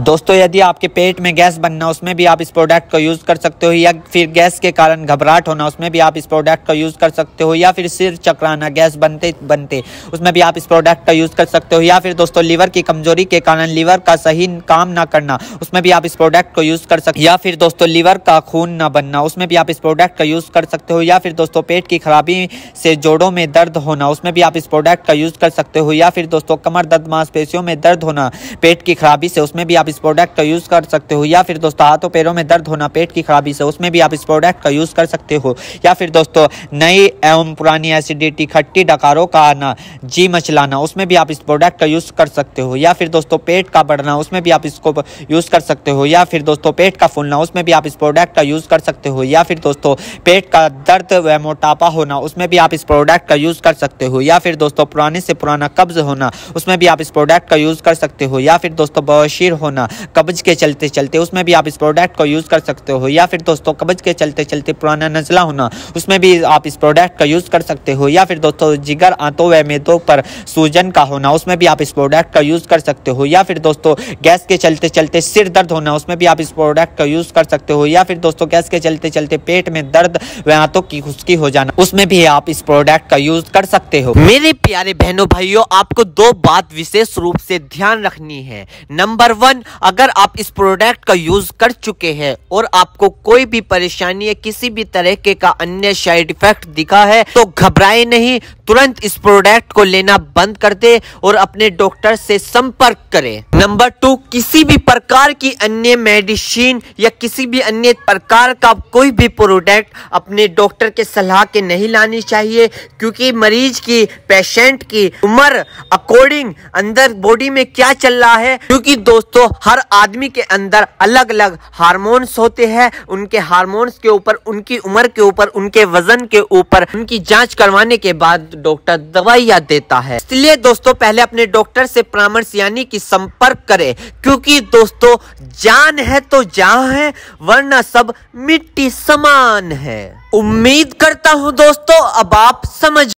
दोस्तों यदि आपके पेट में गैस बनना उसमें भी आप इस प्रोडक्ट को यूज़ कर सकते हो या फिर गैस के कारण घबराहट होना उसमें भी आप इस प्रोडक्ट का यूज़ कर सकते हो या फिर सिर चकराना गैस बनते बनते उसमें भी आप इस प्रोडक्ट का यूज़ कर सकते हो या फिर दोस्तों लीवर की कमजोरी के कारण लीवर का सही काम ना करना उसमें भी आप इस प्रोडक्ट को यूज़ कर सकते या फिर दोस्तों लीवर का खून ना बनना उसमें भी आप इस प्रोडक्ट का यूज़ कर सकते हो या फिर दोस्तों पेट की खराबी से जोड़ों में दर्द होना उसमें भी आप इस प्रोडक्ट का यूज़ कर सकते हो या फिर दोस्तों कमर दर्द मांसपेशियों में दर्द होना पेट की खराबी से उसमें भी भी आप इस प्रोडक्ट का यूज़ कर सकते हो या फिर दोस्तों हाथों पैरों में दर्द होना पेट की खराबी से उसमें भी आप इस प्रोडक्ट का यूज़ कर सकते हो या फिर दोस्तों नई एवं पुरानी एसिडिटी खट्टी डकारों का आना जी मचलाना उसमें भी आप इस प्रोडक्ट का यूज़ कर सकते हो या फिर दोस्तों पेट का बढ़ना उसमें भी आप इसको यूज़ कर सकते हो या फिर दोस्तों पेट का फूलना उसमें भी आप इस प्रोडक्ट का यूज़ कर सकते हो या फिर दोस्तों पेट का दर्द व मोटापा होना उसमें भी आप इस प्रोडक्ट का यूज़ कर सकते हो या फिर दोस्तों पुराने से पुराना कब्ज़ होना उसमें भी आप इस प्रोडक्ट का यूज़ कर सकते हो या फिर दोस्तों बशीर होना कब्ज के चलते चलते उसमें भी आप इस प्रोडक्ट को यूज़ कर सकते हो या फिर दोस्तों कब्ज के चलते चलते पुराना नजला होना उसमें भी आप इस प्रोडक्ट का यूज़ कर सकते हो या फिर दोस्तों जिगर आंतों व मेदों पर सूजन का होना उसमें भी आप इस प्रोडक्ट का यूज़ कर सकते हो या फिर दोस्तों गैस के चलते चलते सिर दर्द होना उसमें भी आप इस प्रोडक्ट का यूज़ कर सकते हो या फिर दोस्तों गैस के चलते चलते पेट में दर्द व आंतों की खुशकी हो जाना उसमें भी आप इस प्रोडक्ट का यूज़ कर सकते हो मेरे प्यारे बहनों भाइयों आपको दो बात विशेष रूप से ध्यान रखनी है नंबर वन एवरीवन अगर आप इस प्रोडक्ट का यूज कर चुके हैं और आपको कोई भी परेशानी या किसी भी तरह के का अन्य साइड इफेक्ट दिखा है तो घबराए नहीं तुरंत इस प्रोडक्ट को लेना बंद कर दे और अपने डॉक्टर से संपर्क करें नंबर टू किसी भी प्रकार की अन्य मेडिसिन या किसी भी अन्य प्रकार का कोई भी प्रोडक्ट अपने डॉक्टर के सलाह के नहीं लानी चाहिए क्योंकि मरीज की पेशेंट की उम्र अकॉर्डिंग अंदर बॉडी में क्या चल रहा है क्योंकि दोस्तों हर आदमी के अंदर अलग अलग हार्मोन्स होते हैं उनके हार्मोन्स के ऊपर उनकी उम्र के ऊपर उनके वजन के ऊपर उनकी जाँच करवाने के बाद डॉक्टर दवाइयाँ देता है इसलिए दोस्तों पहले अपने डॉक्टर से परामर्श यानी की संपर्क संपर्क करें क्योंकि दोस्तों जान है तो जहां है वरना सब मिट्टी समान है उम्मीद करता हूं दोस्तों अब आप समझ